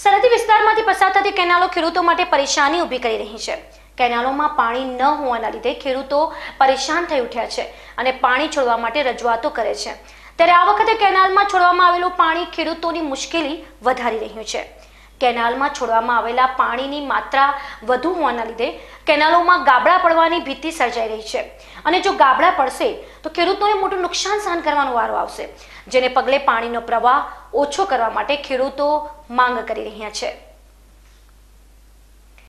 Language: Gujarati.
સરહદી વિસ્તારમાંથી પસાર થતી કેનાલો ખેડૂતો માટે પરેશાની ઊભી કરી રહી છે કેનાલોમાં પાણી ન હોવાના લીધે ખેડૂતો પરેશાન થઈ ઉઠ્યા છે અને પાણી છોડવા માટે રજૂઆતો કરે છે ત્યારે આ વખતે કેનાલમાં છોડવામાં આવેલું પાણી ખેડૂતોની મુશ્કેલી વધારી રહ્યું છે કેનાલમાં છોડવામાં આવેલા પાણીની માત્રા વધુ હોવાના લીધે કેનાલોમાં ગાબડા પડવાની ભીતિ સર્જાઈ રહી છે અને જો ગાબડા પડશે તો ખેડૂતોને મોટું નુકસાન સહન કરવાનો વારો આવશે જેને પગલે પાણીનો પ્રવાહ ઓછો કરવા માટે ખેડૂતો માંગ કરી રહ્યા છે